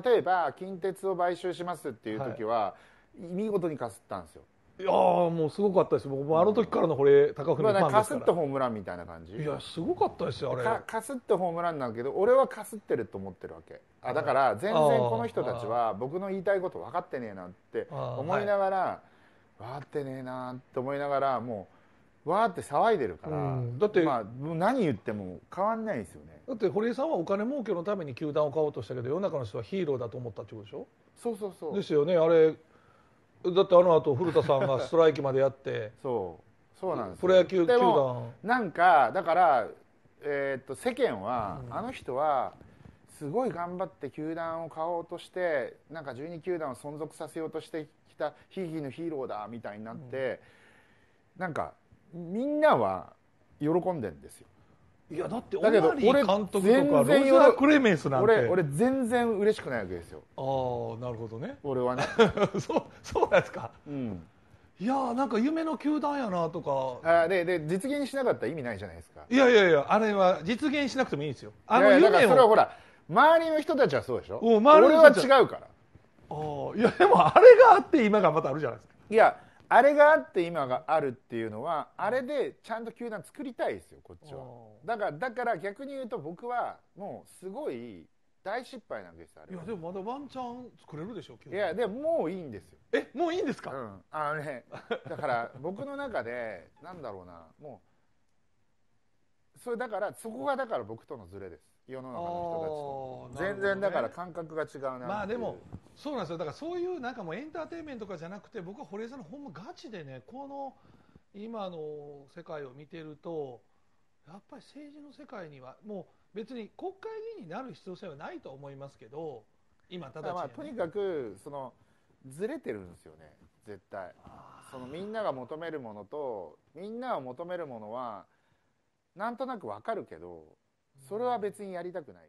例えば近鉄を買収しますっていう時は、はい、見事にかすったんですよいやもうすごかったです僕もあの時からのこれ高船ファンかすってホームランみたいな感じいやすごかったですよあれかすってホームランなんだけど俺はかすってると思ってるわけあだから全然この人たちは僕の言いたいこと分かってねえなって思いながら、分かってねえなって思いながらもうわーって騒いでるから、うんだってまあ、何言っても変わんないですよねだって堀江さんはお金儲けのために球団を買おうとしたけど世の中の人はヒーローだと思ったってことでしょそうそうそうですよねあれだってあの後古田さんがストライキまでやって そうそうなんですプロ野球球団なんかだから、えーっと世間は、あの人はすごい頑張って球団を買おうとしてなんか12球団を存続させようとしてきたひいーのヒーローだみたいになって、なんかみんなは喜んでんですよいやだってだけど俺監督とかロクレメンスなんて俺俺全然嬉しくないわけですよああなるほどね俺はね そうそうなんですか、うん、いやなんか夢の球団やなとかあでで実現しなかったら意味ないじゃないですかいやいやいやあれは実現しなくてもいいんですよあの夢をいやいやそれはほら周りの人たちはそうでしょ周りの人俺は違うからああいやでもあれがあって今がまたあるじゃないですかいやあれがあって今があるっていうのはあれでちゃんと球団作りたいですよこっちはだからだから逆に言うと僕はもうすごい大失敗なんですあれいやでもまだワンチャン作れるでしょいやでももういいんですよえもういいんですか、うん、あのねだから僕の中でなんだろうなもうそれだからそこがだから僕とのズレです世の中の人たちと然だから感覚が違うなまあでもそうなんですよだからそういうなんかもうエンターテインメントとかじゃなくて僕は堀江さんのほんまガチでねこの今の世界を見てるとやっぱり政治の世界にはもう別に国会議員になる必要性はないと思いますけど今ただ、ね、まあとにかくそのずれてるんですよね絶対そのみんなが求めるものとみんなを求めるものはなんとなくわかるけどそれは別にやりたくない。